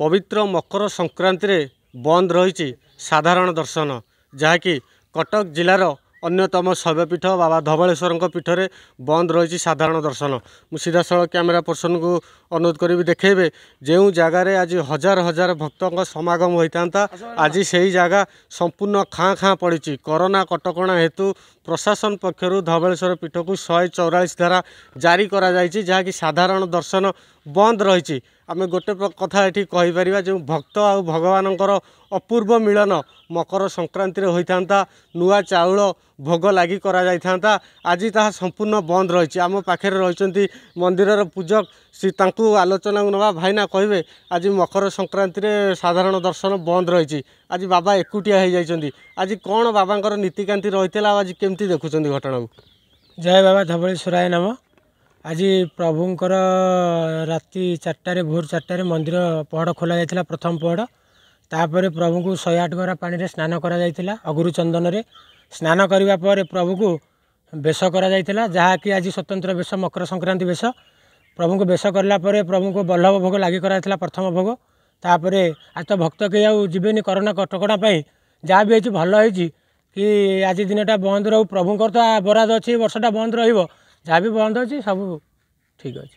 ପବିତ୍ର ମକର ସଂକ୍ରାନ୍ତିରେ ବନ୍ଦ ରହିଛି ସାଧାରଣ ଦର୍ଶନ ଯାହାକି କଟକ ଜିଲ୍ଲାର ଅନ୍ୟତମ ଶୈବପୀଠ ବାବା ଧବଳେଶ୍ୱରଙ୍କ ପୀଠରେ ବନ୍ଦ ରହିଛି ସାଧାରଣ ଦର୍ଶନ ମୁଁ ସିଧାସଳଖ କ୍ୟାମେରା ପର୍ସନକୁ ଅନୁରୋଧ କରିବି ଦେଖେଇବେ ଯେଉଁ ଜାଗାରେ ଆଜି ହଜାର ହଜାର ଭକ୍ତଙ୍କ ସମାଗମ ହୋଇଥାନ୍ତା ଆଜି ସେହି ଜାଗା ସମ୍ପୂର୍ଣ୍ଣ ଖାଁ ଖାଁ ପଡ଼ିଛି କରୋନା କଟକଣା ହେତୁ ପ୍ରଶାସନ ପକ୍ଷରୁ ଧବଳେଶ୍ୱର ପୀଠକୁ ଶହେ ଚଉରାଳିଶ ଧାରା ଜାରି କରାଯାଇଛି ଯାହାକି ସାଧାରଣ ଦର୍ଶନ ବନ୍ଦ ରହିଛି ଆମେ ଗୋଟେ କଥା ଏଠି କହିପାରିବା ଯେଉଁ ଭକ୍ତ ଆଉ ଭଗବାନଙ୍କର ଅପୂର୍ବ ମିଳନ ମକର ସଂକ୍ରାନ୍ତିରେ ହୋଇଥାନ୍ତା ନୂଆ ଚାଉଳ ଭୋଗ ଲାଗି କରାଯାଇଥାନ୍ତା ଆଜି ତାହା ସମ୍ପୂର୍ଣ୍ଣ ବନ୍ଦ ରହିଛି ଆମ ପାଖରେ ରହିଛନ୍ତି ମନ୍ଦିରର ପୂଜକ ସେ ତାଙ୍କୁ ଆଲୋଚନାକୁ ନେବା ଭାଇନା କହିବେ ଆଜି ମକର ସଂକ୍ରାନ୍ତିରେ ସାଧାରଣ ଦର୍ଶନ ବନ୍ଦ ରହିଛି ଆଜି ବାବା ଏକୁଟିଆ ହୋଇଯାଇଛନ୍ତି ଆଜି କ'ଣ ବାବାଙ୍କର ନୀତିକାନ୍ତି ରହିଥିଲା ଆଉ ଆଜି କେମିତି ଦେଖୁଛନ୍ତି ଘଟଣାକୁ ଜୟ ବାବା ଧବଳେଶ୍ୱରାୟ ନାମ ଆଜି ପ୍ରଭୁଙ୍କର ରାତି ଚାରିଟାରେ ଭୋର ଚାରିଟାରେ ମନ୍ଦିର ପହଡ଼ ଖୋଲାଯାଇଥିଲା ପ୍ରଥମ ପହଡ଼ ତାପରେ ପ୍ରଭୁଙ୍କୁ ଶହେ ଆଠ ଗରା ପାଣିରେ ସ୍ନାନ କରାଯାଇଥିଲା ଅଗୁରୁ ଚନ୍ଦନରେ ସ୍ନାନ କରିବା ପରେ ପ୍ରଭୁଙ୍କୁ ବେଶ କରାଯାଇଥିଲା ଯାହାକି ଆଜି ସ୍ୱତନ୍ତ୍ର ବେଶ ମକର ସଂକ୍ରାନ୍ତି ବେଶ ପ୍ରଭୁଙ୍କୁ ବେଶ କରିଲା ପରେ ପ୍ରଭୁଙ୍କୁ ବଲ୍ଲଭ ଭୋଗ ଲାଗି କରାଯାଇଥିଲା ପ୍ରଥମ ଭୋଗ ତାପରେ ଆଜି ତ ଭକ୍ତ କେହି ଆଉ ଯିବେନି କରୋନା କଟକଣା ପାଇଁ ଯାହା ବି ହେଇଛି ଭଲ ହେଇଛି କି ଆଜି ଦିନଟା ବନ୍ଦ ରହୁ ପ୍ରଭୁଙ୍କର ତ ବରାଦ ଅଛି ବର୍ଷଟା ବନ୍ଦ ରହିବ ଯାହା ବି ବନ୍ଦ ଅଛି ସବୁ ଠିକ୍ ଅଛି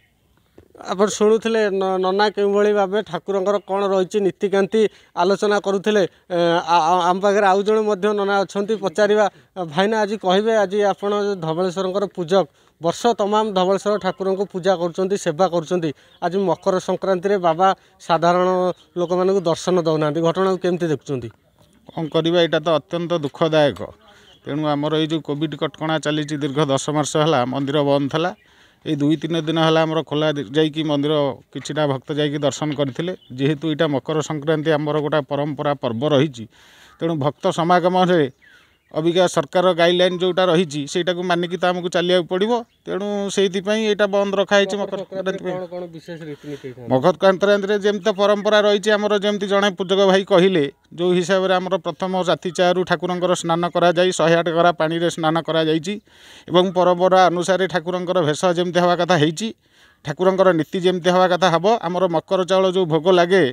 ଆପଣ ଶୁଣୁଥିଲେ ନନା କେଉଁଭଳି ଭାବେ ଠାକୁରଙ୍କର କ'ଣ ରହିଛି ନୀତିକାନ୍ତି ଆଲୋଚନା କରୁଥିଲେ ଆମ ପାଖରେ ଆଉ ଜଣେ ମଧ୍ୟ ନନା ଅଛନ୍ତି ପଚାରିବା ଭାଇନା ଆଜି କହିବେ ଆଜି ଆପଣ ଧବଳେଶ୍ୱରଙ୍କର ପୂଜକ ବର୍ଷ ତମାମ ଧବଳେଶ୍ୱର ଠାକୁରଙ୍କୁ ପୂଜା କରୁଛନ୍ତି ସେବା କରୁଛନ୍ତି ଆଜି ମକର ସଂକ୍ରାନ୍ତିରେ ବାବା ସାଧାରଣ ଲୋକମାନଙ୍କୁ ଦର୍ଶନ ଦେଉନାହାନ୍ତି ଘଟଣାକୁ କେମିତି ଦେଖୁଛନ୍ତି କ'ଣ କରିବା ଏଇଟା ତ ଅତ୍ୟନ୍ତ ଦୁଃଖଦାୟକ ତେଣୁ ଆମର ଏଇ ଯେଉଁ କୋଭିଡ଼ କଟକଣା ଚାଲିଛି ଦୀର୍ଘ ଦଶ ମାସ ହେଲା ମନ୍ଦିର ବନ୍ଦ ଥିଲା ଏଇ ଦୁଇ ତିନି ଦିନ ହେଲା ଆମର ଖୋଲା ଯାଇକି ମନ୍ଦିର କିଛିଟା ଭକ୍ତ ଯାଇକି ଦର୍ଶନ କରିଥିଲେ ଯେହେତୁ ଏଇଟା ମକର ସଂକ୍ରାନ୍ତି ଆମର ଗୋଟେ ପରମ୍ପରା ପର୍ବ ରହିଛି ତେଣୁ ଭକ୍ତ ସମାଗମରେ ଅବିକା ସରକାର ଗାଇଡ଼ଲାଇନ୍ ଯେଉଁଟା ରହିଛି ସେଇଟାକୁ ମାନିକି ତ ଆମକୁ ଚାଲିବାକୁ ପଡ଼ିବ ତେଣୁ ସେଇଥିପାଇଁ ଏଇଟା ବନ୍ଦ ରଖାହେଇଛି ମକର ସଂକ୍ରାନ୍ତି ପାଇଁ ମକର ସଂକ୍ରାନ୍ତିରେ ଯେମିତି ପରମ୍ପରା ରହିଛି ଆମର ଯେମିତି ଜଣେ ପୂଜକ ଭାଇ କହିଲେ ଯେଉଁ ହିସାବରେ ଆମର ପ୍ରଥମ ରାତି ଚାରୁ ଠାକୁରଙ୍କର ସ୍ନାନ କରାଯାଇ ଶହେ ଆଠ ଗରା ପାଣିରେ ସ୍ନାନ କରାଯାଇଛି ଏବଂ ପରମ୍ପରା ଅନୁସାରେ ଠାକୁରଙ୍କର ଭେଷ ଯେମିତି ହେବା କଥା ହେଇଛି ଠାକୁରଙ୍କର ନୀତି ଯେମିତି ହେବା କଥା ହେବ ଆମର ମକର ଚାଉଳ ଯେଉଁ ଭୋଗ ଲାଗେ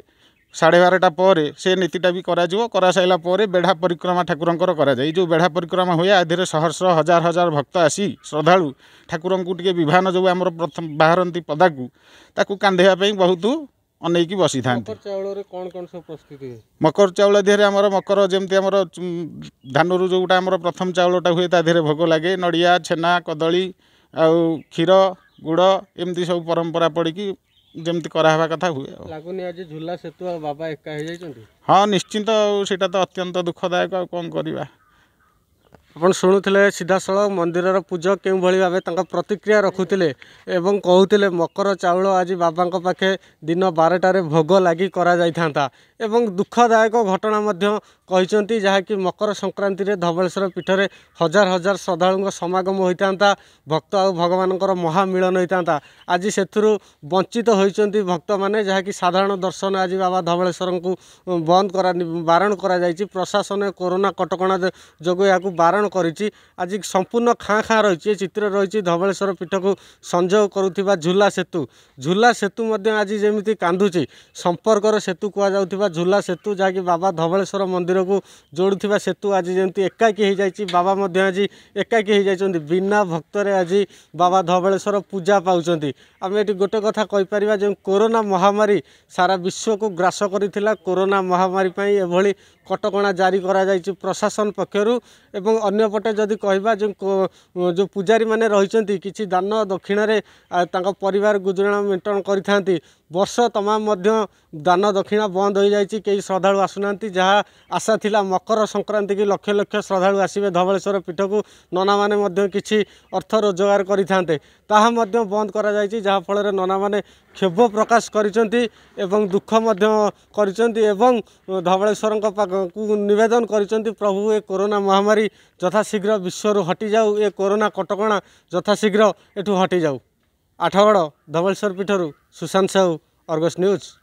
সাড়ে বারোটা পরে সে নীতিটা বি করা করাসারা পরে বেড়া পরিক্রমা ঠাকুরঙ্কর করা যায় যে বেড়া পরিক্রমা হুয়ে আধিরে সহস্র হাজার হাজার ভক্ত আসি শ্রদ্ধাড়ু ঠাকুরঙ্কু টিকে বিভান যে আমার প্রথম বাহারতি পদাকু তাকে কান্ধেবা বহুত অনেক বসি থাকে মকর চাউল দেহে আমার মকর যেমন আমার ধানর যেটা আমার প্রথম চাউলটা হুয়ে তা দেহে ভোগ লাগে নড়িয়া ছেনা কদলী আ ক্ষীর গুড় এমতি সব পরম্পরা পড়ি ଯେମିତି କରାହେବା କଥା ହୁଏ ଆଉ ଲାଗୁନି ଆଜି ଝୁଲା ସେତୁ ଆଉ ବାବା ଏକା ହେଇଯାଇଛନ୍ତି ହଁ ନିଶ୍ଚିନ୍ତ ସେଇଟା ତ ଅତ୍ୟନ୍ତ ଦୁଃଖଦାୟକ ଆଉ କ'ଣ କରିବା ଆପଣ ଶୁଣୁଥିଲେ ସିଧାସଳଖ ମନ୍ଦିରର ପୂଜା କେଉଁଭଳି ଭାବେ ତାଙ୍କ ପ୍ରତିକ୍ରିୟା ରଖୁଥିଲେ ଏବଂ କହୁଥିଲେ ମକର ଚାଉଳ ଆଜି ବାବାଙ୍କ ପାଖେ ଦିନ ବାରଟାରେ ଭୋଗ ଲାଗି କରାଯାଇଥାନ୍ତା ଏବଂ ଦୁଃଖଦାୟକ ଘଟଣା ମଧ୍ୟ କହିଛନ୍ତି ଯାହାକି ମକର ସଂକ୍ରାନ୍ତିରେ ଧବଳେଶ୍ୱର ପୀଠରେ ହଜାର ହଜାର ଶ୍ରଦ୍ଧାଳୁଙ୍କ ସମାଗମ ହୋଇଥାନ୍ତା ଭକ୍ତ ଆଉ ଭଗବାନଙ୍କର ମହାମିଳନ ହୋଇଥାନ୍ତା ଆଜି ସେଥିରୁ ବଞ୍ଚିତ ହୋଇଛନ୍ତି ଭକ୍ତମାନେ ଯାହାକି ସାଧାରଣ ଦର୍ଶନ ଆଜି ବାବା ଧବଳେଶ୍ୱରଙ୍କୁ ବନ୍ଦ କରା ବାରଣ କରାଯାଇଛି ପ୍ରଶାସନ କରୋନା କଟକଣା ଯୋଗୁଁ ଏହାକୁ ବାରଣ ନିର୍ମାଣ କରିଛି ଆଜି ସମ୍ପୂର୍ଣ୍ଣ ଖାଁ ଖାଁ ରହିଛି ଏ ଚିତ୍ର ରହିଛି ଧବଳେଶ୍ୱର ପୀଠକୁ ସଂଯୋଗ କରୁଥିବା ଝୁଲା ସେତୁ ଝୁଲା ସେତୁ ମଧ୍ୟ ଆଜି ଯେମିତି କାନ୍ଦୁଛି ସମ୍ପର୍କର ସେତୁ କୁହାଯାଉଥିବା ଝୁଲା ସେତୁ ଯାହାକି ବାବା ଧବଳେଶ୍ୱର ମନ୍ଦିରକୁ ଯୋଡ଼ୁଥିବା ସେତୁ ଆଜି ଯେମିତି ଏକାକୀ ହୋଇଯାଇଛି ବାବା ମଧ୍ୟ ଆଜି ଏକାକୀ ହୋଇଯାଇଛନ୍ତି ବିନା ଭକ୍ତରେ ଆଜି ବାବା ଧବଳେଶ୍ୱର ପୂଜା ପାଉଛନ୍ତି ଆମେ ଏଠି ଗୋଟେ କଥା କହିପାରିବା ଯେଉଁ କରୋନା ମହାମାରୀ ସାରା ବିଶ୍ୱକୁ ଗ୍ରାସ କରିଥିଲା କରୋନା ମହାମାରୀ ପାଇଁ ଏଭଳି କଟକଣା ଜାରି କରାଯାଇଛି ପ୍ରଶାସନ ପକ୍ଷରୁ ଏବଂ ଅନ୍ୟପଟେ ଯଦି କହିବା ଯେଉଁ ଯେଉଁ ପୂଜାରୀମାନେ ରହିଛନ୍ତି କିଛି ଦାନ ଦକ୍ଷିଣାରେ ତାଙ୍କ ପରିବାର ଗୁଜୁରାଣ ମେଣ୍ଟଣ କରିଥାନ୍ତି ବର୍ଷ ତମାମ ମଧ୍ୟ ଦାନ ଦକ୍ଷିଣା ବନ୍ଦ ହୋଇଯାଇଛି କେହି ଶ୍ରଦ୍ଧାଳୁ ଆସୁନାହାନ୍ତି ଯାହା ଆଶା ଥିଲା ମକର ସଂକ୍ରାନ୍ତିକି ଲକ୍ଷ ଲକ୍ଷ ଶ୍ରଦ୍ଧାଳୁ ଆସିବେ ଧବଳେଶ୍ୱର ପୀଠକୁ ନନାମାନେ ମଧ୍ୟ କିଛି ଅର୍ଥ ରୋଜଗାର କରିଥାନ୍ତେ ତାହା ମଧ୍ୟ ବନ୍ଦ କରାଯାଇଛି ଯାହାଫଳରେ ନନାମାନେ କ୍ଷୋଭ ପ୍ରକାଶ କରିଛନ୍ତି ଏବଂ ଦୁଃଖ ମଧ୍ୟ କରିଛନ୍ତି ଏବଂ ଧବଳେଶ୍ୱରଙ୍କ ପାଖକୁ ନିବେଦନ କରିଛନ୍ତି ପ୍ରଭୁ ଏ କରୋନା ମହାମାରୀ ଯଥାଶୀଘ୍ର ବିଶ୍ୱରୁ ହଟିଯାଉ ଏ କରୋନା କଟକଣା ଯଥାଶୀଘ୍ର ଏଠୁ ହଟିଯାଉ ଆଠଗଡ଼ ଧବଳେଶ୍ୱର ପୀଠରୁ ସୁଶାନ୍ତ ସାହୁ अर्गस न्यूज़